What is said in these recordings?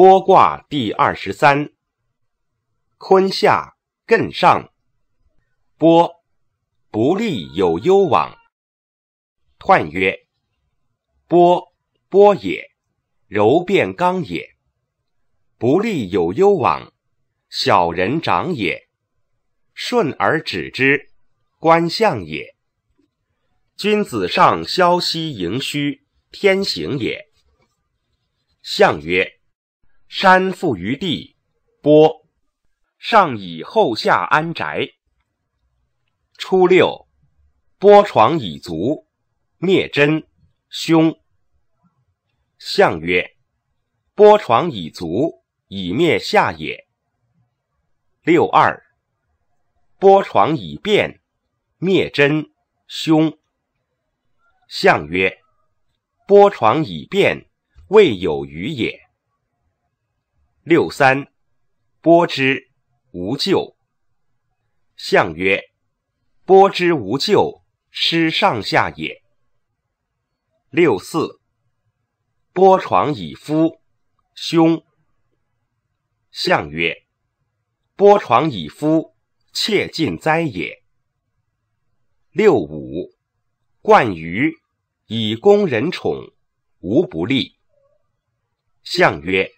剥卦第二十三，坤下艮上。剥，不利有攸往。彖曰：剥，剥也，柔变刚也。不利有攸往，小人长也。顺而止之，观象也。君子上消息盈虚，天行也。象曰。山附于地，波上以后下安宅。初六，波床以足，灭真凶。相曰：波床以足，以灭下也。六二，波床以变，灭真凶。相曰：波床以变，未有余也。六三，剥之无咎。相曰：剥之无咎，失上下也。六四，剥床以夫兄。相曰：剥床以夫，切近灾也。六五，冠于以供人宠，无不利。相曰。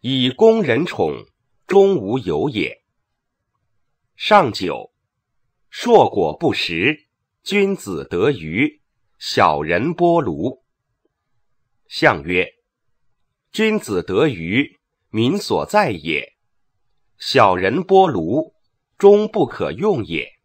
以功人宠，终无有也。上九，硕果不食，君子得鱼，小人剥炉。相曰：君子得鱼，民所在也；小人剥炉，终不可用也。